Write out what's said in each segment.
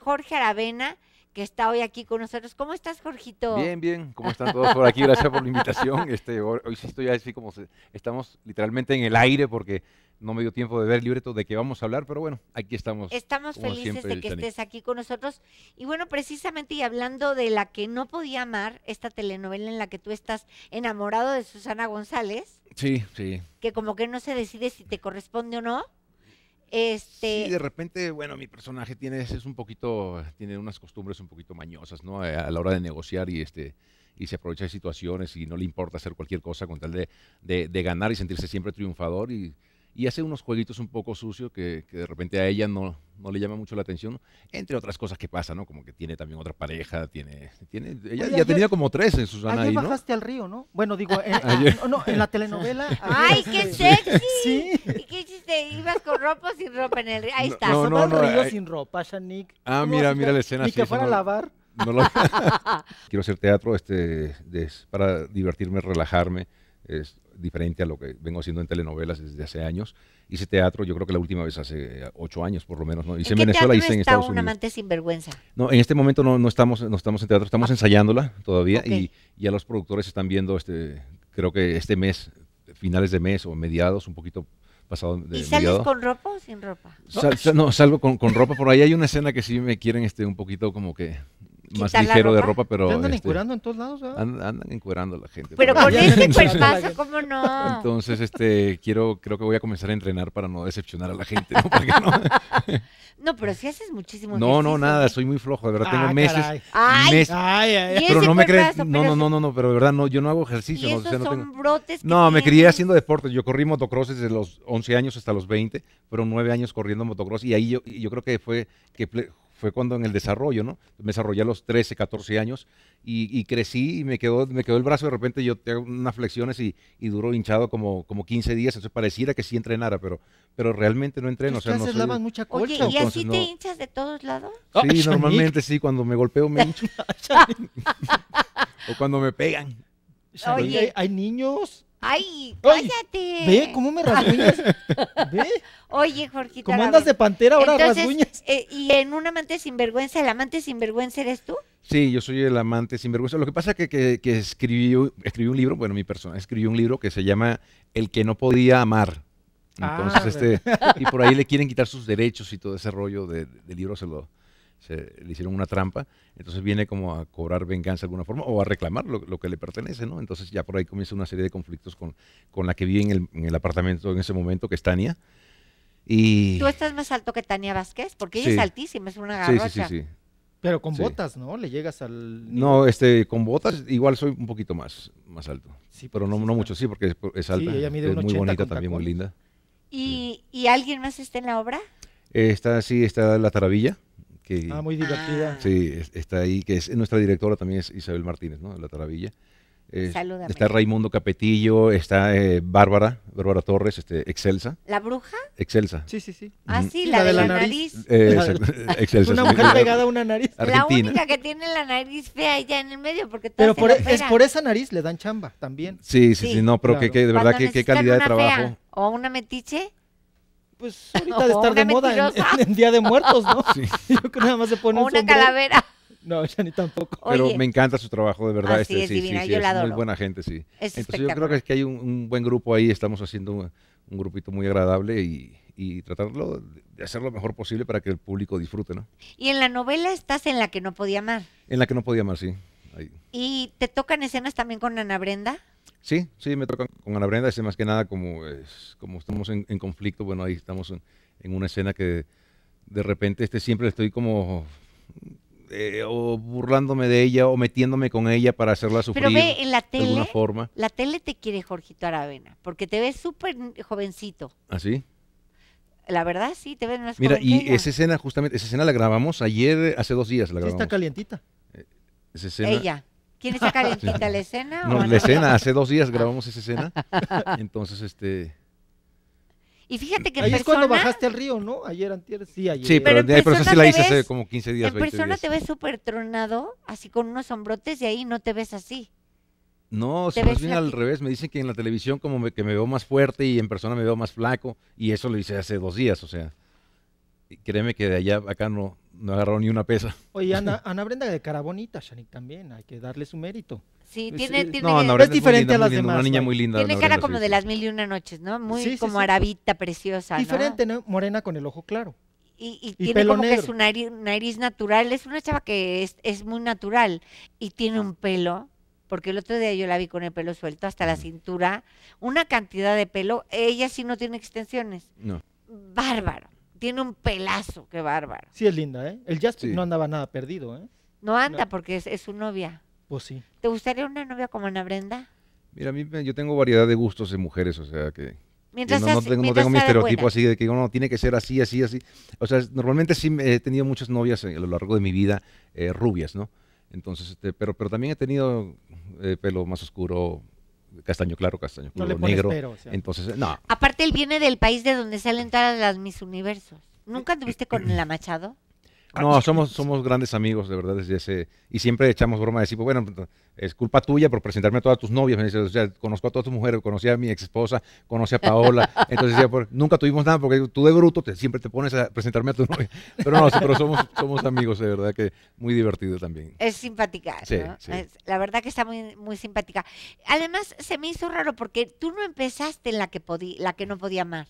Jorge Aravena, que está hoy aquí con nosotros. ¿Cómo estás, Jorgito? Bien, bien. ¿Cómo están todos por aquí? Gracias por la invitación. Este, hoy sí estoy así como estamos literalmente en el aire porque no me dio tiempo de ver el libreto de qué vamos a hablar, pero bueno, aquí estamos. Estamos felices de que estés aquí con nosotros. Y bueno, precisamente y hablando de la que no podía amar, esta telenovela en la que tú estás enamorado de Susana González. Sí, sí. Que como que no se decide si te corresponde o no. Este... Sí, de repente, bueno, mi personaje tiene, es un poquito, tiene unas costumbres un poquito mañosas, ¿no? Eh, a la hora de negociar y este y se aprovecha de situaciones y no le importa hacer cualquier cosa con tal de, de, ganar y sentirse siempre triunfador y, y, hace unos jueguitos un poco sucios que, de repente a ella no, no le llama mucho la atención, entre otras cosas que pasa, ¿no? Como que tiene también otra pareja, tiene, tiene ella ya tenía como tres en Susana ayer ahí, bajaste al río, ¿no? Bueno, digo, en, la telenovela. ¡Ay, qué sexy! Sí ropa sin ropa en el río. Ahí está. No, no, no, eh, sin ropa, Shanik. Ah, mira, mira la escena. Ni que fuera a lavar. Quiero hacer teatro este, para divertirme, relajarme. Es diferente a lo que vengo haciendo en telenovelas desde hace años. Hice teatro, yo creo que la última vez hace eh, ocho años por lo menos. ¿no? Hice en, Venezuela, hice en Estados un amante amante vergüenza? No, en este momento no, estamos, no estamos en teatro, estamos ensayándola todavía y ya los productores están viendo, este, creo que este mes, finales de mes o mediados, un poquito pasado ¿Y sales con ropa o sin ropa? no, salgo con, con ropa. Por ahí hay una escena que sí me quieren este, un poquito como que más ligero de ropa, pero. Andan este, en todos lados, ¿verdad? Andan, encubrando a la gente. Pero con este cuerpazo, ¿cómo no? Entonces, este, quiero, creo que voy a comenzar a entrenar para no decepcionar a la gente, ¿no? No? no? pero si haces muchísimo No, no, nada, ¿eh? soy muy flojo, de verdad, tengo ah, meses. Ay, meses ay, pero no me crees. No, no, no, no, no, pero de verdad, no, yo no hago ejercicio. no, son no me crié haciendo deporte. Yo corrí motocross desde los 11 años hasta los 20, fueron 9 años corriendo motocross y ahí yo, yo creo que fue que fue cuando en el desarrollo, ¿no? Me desarrollé a los 13, 14 años y, crecí y me quedó, me quedó el brazo de repente, yo tengo unas flexiones y, duró hinchado como, como 15 días, entonces pareciera que sí entrenara, pero, pero realmente no entreno. no mucha Oye, ¿y así te hinchas de todos lados? Sí, normalmente sí, cuando me golpeo me hincho. o cuando me pegan. Oye. Hay, hay niños Ay, cállate. Ve cómo me rasguñas. Ve. Oye, Jorgito. ¿Cómo andas de pantera ahora rasguñas. Eh, ¿Y en un amante sinvergüenza, el amante sinvergüenza eres tú? Sí, yo soy el amante sinvergüenza. Lo que pasa es que, que, escribió, un libro, bueno, mi persona escribió un libro que se llama El que no podía amar. Ah, Entonces, este, y por ahí le quieren quitar sus derechos y todo ese rollo de, de, libro se lo, se, le hicieron una trampa, entonces viene como a cobrar venganza de alguna forma o a reclamar lo, que le pertenece, ¿no? Entonces ya por ahí comienza una serie de conflictos con, con la que vive en el, apartamento en ese momento, que es Tania. Y... Tú estás más alto que Tania Vázquez, porque ella es altísima, es una garrocha. Sí, sí, sí, Pero con botas, ¿no? Le llegas al... No, este, con botas igual soy un poquito más, más alto. Sí, pero no, mucho, sí, porque es, alta. alta. Ella mide es muy bonita también, muy linda. ¿Y, alguien más está en la obra? está, sí, está La Taravilla Ah, muy divertida. Ah. Sí, está ahí, que es nuestra directora también es Isabel Martínez, ¿no? De la Taravilla. Saluda. está Raimundo Capetillo, está eh, Bárbara, Bárbara Torres, este, Excelsa. ¿La bruja? Excelsa. Sí, sí, sí. Ah, sí, la, de, la, nariz. nariz. Eh, una mujer pegada a una nariz. La única que tiene la nariz fea ya en el medio porque Pero e, es por esa nariz le dan chamba también. Sí, sí, sí, no, pero que, de verdad, qué calidad de trabajo. o una metiche pues ahorita de estar de moda en, Día de Muertos, ¿no? Sí. Yo creo que nada más se pone una calavera. No, ya ni tampoco. Pero me encanta su trabajo, de verdad. Este, es, divina, yo Es muy buena gente, sí. Entonces yo creo que, hay un, buen grupo ahí, estamos haciendo un, grupito muy agradable y, y tratarlo de hacer lo mejor posible para que el público disfrute, ¿no? Y en la novela estás en la que no podía amar. En la que no podía amar, sí. ¿Y te tocan escenas también con Ana Brenda? Sí, sí, me toca con Ana Brenda, es más que nada como, como estamos en, conflicto, bueno, ahí estamos en, una escena que de repente este, siempre estoy como eh, burlándome de ella o metiéndome con ella para hacerla sufrir. Pero ve, en la tele, de alguna forma. la tele te quiere Jorgito Aravena, porque te ves súper jovencito. ¿Ah, sí? La verdad, sí, te ven más Mira, y esa escena, justamente, esa escena la grabamos ayer, hace dos días la grabamos. Está calientita. Eh, esa escena, ella. ¿Quién está calentita, la escena? No, la escena, hace dos días grabamos esa escena. Entonces, este... Y fíjate que en Ahí es cuando bajaste al río, ¿no? Ayer, antier, sí, ayer. Sí, pero, en pero esa sí la hice hace como 15 días, En persona te ves súper tronado, así con unos sombrotes, y ahí no te ves así. No, se más bien al revés. Me dicen que en la televisión como que me veo más fuerte y en persona me veo más flaco. Y eso lo hice hace dos días, o sea. Créeme que de allá acá no, no agarró ni una pesa. Oye, Ana, Ana Brenda de cara bonita, Shanik también, hay que darle su mérito. Sí, tiene, tiene no, Ana Brenda es, diferente a las demás. Una niña muy linda. Tiene cara como de las mil y una noches, ¿no? Muy como arabita, preciosa. Diferente, ¿no? Morena con el ojo claro. Y, y, tiene como que su nariz, natural. Es una chava que es, es muy natural y tiene un pelo porque el otro día yo la vi con el pelo suelto hasta la cintura, una cantidad de pelo, ella sí no tiene extensiones. No. Bárbaro tiene un pelazo, qué bárbaro. Sí, es linda, ¿eh? El Justin no andaba nada perdido, ¿eh? No anda porque es, es, su novia. Pues sí. ¿Te gustaría una novia como Ana Brenda? Mira, a mí, yo tengo variedad de gustos en mujeres, o sea que... Mientras no, tengo, no tengo mi estereotipo así de que no tiene que ser así, así, así. O sea, normalmente sí he tenido muchas novias eh, a lo largo de mi vida eh, rubias, ¿no? Entonces, este, pero, pero también he tenido eh, pelo más oscuro, castaño claro, castaño negro. Entonces, no. Aparte, él viene del país de donde salen todas las mis Universos. ¿Nunca anduviste con el eh, amachado? No, somos, somos grandes amigos, de verdad, desde ese. Y siempre echamos broma de decir, pues bueno, es culpa tuya por presentarme a todas tus novias. o sea, conozco a todas tus mujeres, conocí a mi ex esposa, conocí a Paola. Entonces decía, pues, nunca tuvimos nada porque tú de bruto te, siempre te pones a presentarme a tu novia. Pero no, pero somos, somos amigos, de verdad, que muy divertido también. Es simpática. la verdad que está muy, muy simpática. Además, se me hizo raro porque tú no empezaste en la que, podía la que no podía amar.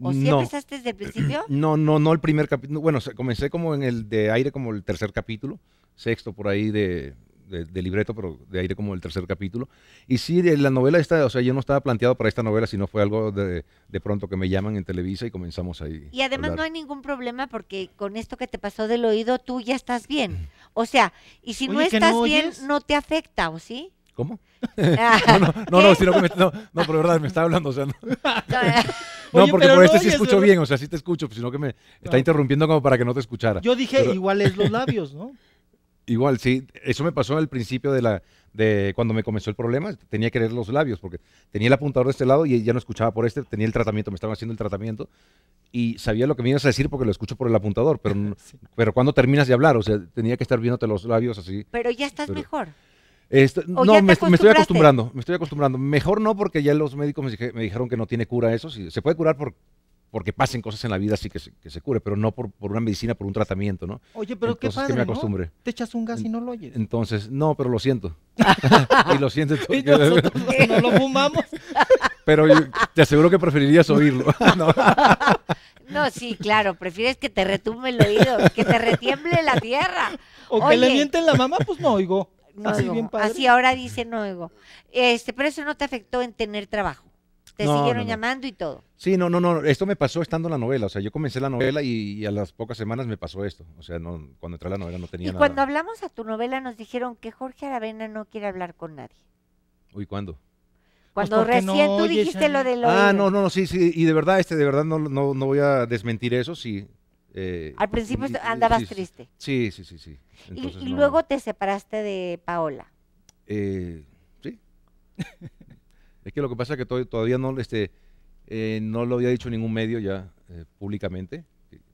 ¿O no. empezaste desde el principio? No, no, no el primer capítulo. Bueno, comencé como en el de aire, como el tercer capítulo, sexto por ahí de, libreto, pero de aire como el tercer capítulo. Y sí, la novela está, o sea, yo no estaba planteado para esta novela, sino fue algo de, pronto que me llaman en Televisa y comenzamos ahí. Y además no hay ningún problema porque con esto que te pasó del oído, tú ya estás bien. O sea, y si no estás bien, no te afecta, ¿o sí? ¿Cómo? no, no, no, no, sino no, pero verdad, me está hablando, o sea, no. No, porque por este sí escucho bien, o sea, sí te escucho, pues, sino que me está interrumpiendo como para que no te escuchara. Yo dije, igual es los labios, ¿no? Igual, sí. Eso me pasó al principio de la de cuando me comenzó el problema. Tenía que leer los labios porque tenía el apuntador de este lado y ya no escuchaba por este. Tenía el tratamiento, me estaban haciendo el tratamiento y sabía lo que me ibas a decir porque lo escucho por el apuntador. Pero, pero cuando terminas de hablar, o sea, tenía que estar viéndote los labios así. Pero ya estás mejor. Este, no, me, estoy acostumbrando, me estoy acostumbrando. Mejor no porque ya los médicos me, dijeron que no tiene cura eso. se puede curar por, porque pasen cosas en la vida así que se, que se cure, pero no por, una medicina, por un tratamiento, ¿no? Oye, pero qué padre, me Te echas un gas y no lo oyes. Entonces, no, pero lo siento. y lo siento. y nosotros no lo fumamos. pero te aseguro que preferirías oírlo. no. sí, claro, prefieres que te retumbe el oído, que te retiemble la tierra. O que le mienten la mamá, pues no oigo así, ahora dice nuevo. Este, pero eso no te afectó en tener trabajo. Te siguieron llamando y todo. Sí, no, no, no. Esto me pasó estando en la novela. O sea, yo comencé la novela y, a las pocas semanas me pasó esto. O sea, cuando entré a la novela no tenía nada. Y cuando hablamos a tu novela nos dijeron que Jorge Aravena no quiere hablar con nadie. Uy, ¿cuándo? Cuando pues, recién tú dijiste lo de lo. Ah, no, no, no, sí, sí. Y de verdad, este, de verdad no, no voy a desmentir eso. Sí, eh, Al principio andabas triste. Sí, sí, sí, sí. y, luego te separaste de Paola. Eh, sí. es que lo que pasa es que todavía no, este, eh, no lo había dicho ningún medio ya públicamente,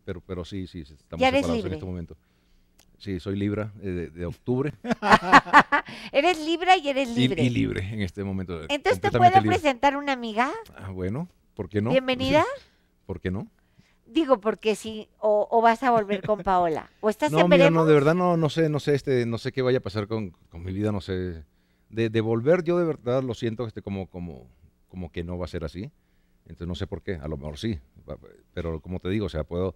pero, pero sí, sí, estamos separados en este momento. Sí, soy Libra de, octubre. eres Libra y eres libre. Y, y libre en este momento. Entonces, ¿te puedo presentar una amiga? Ah, bueno, ¿por qué no? Bienvenida. ¿Por qué no? Digo, porque sí, o, vas a volver con Paola, o estás no, en mira, no, de verdad no, no sé, no sé, este, no sé qué vaya a pasar con, mi vida, no sé. De, volver, yo de verdad lo siento, este, como, como, como que no va a ser así. Entonces no sé por qué, a lo mejor sí, pero como te digo, o sea, puedo,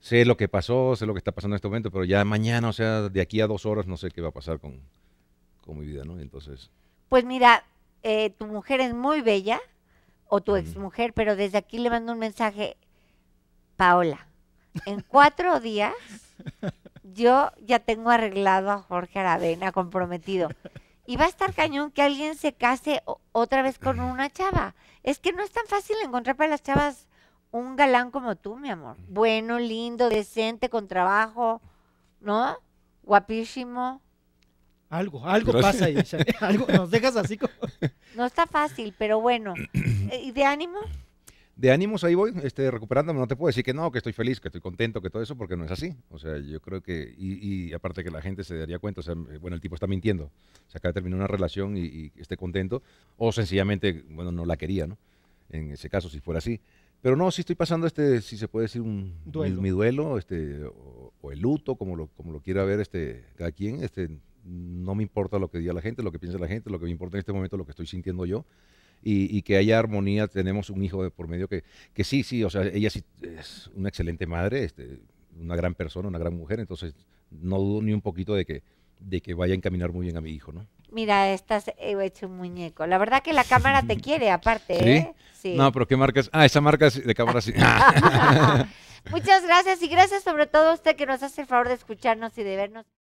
sé lo que pasó, sé lo que está pasando en este momento, pero ya mañana, o sea, de aquí a dos horas no sé qué va a pasar con, con mi vida, ¿no? Entonces... Pues mira, eh, tu mujer es muy bella, o tu exmujer, pero desde aquí le mando un mensaje, Paola, en cuatro días yo ya tengo arreglado a Jorge Aravena, comprometido. Y va a estar cañón que alguien se case otra vez con una chava. Es que no es tan fácil encontrar para las chavas un galán como tú, mi amor. Bueno, lindo, decente, con trabajo, ¿no? Guapísimo. Algo, algo pasa ahí. Algo, nos dejas así No está fácil, pero bueno. Eh, ¿Y de ánimo? de ánimos ahí voy, este, recuperándome. No te puedo decir que no, que estoy feliz, que estoy contento, que todo eso, porque no es así. O sea, yo creo que, y, aparte que la gente se daría cuenta, o sea, eh, bueno, el tipo está mintiendo. O acaba de terminar una relación y, esté contento, o sencillamente, bueno, no la quería, ¿no? En ese caso, si fuera así. Pero no, Si estoy pasando este, si se puede decir, un Mi, duelo, este, o, el luto, como lo, como lo quiera ver este, cada quien, este, no me importa lo que diga la gente, lo que piensa la gente, lo que me importa en este momento es lo que estoy sintiendo yo y, que haya armonía. Tenemos un hijo de por medio que, que sí, sí, o sea, ella sí es una excelente madre, este, una gran persona, una gran mujer, entonces no dudo ni un poquito de que, de que vaya a encaminar muy bien a mi hijo, ¿no? Mira, estás eh, hecho un muñeco. La verdad que la cámara te quiere, aparte, ¿eh? Sí. No, pero ¿qué marcas? Ah, esa marca de cámara sí. Muchas gracias y gracias sobre todo a usted que nos hace el favor de escucharnos y de vernos.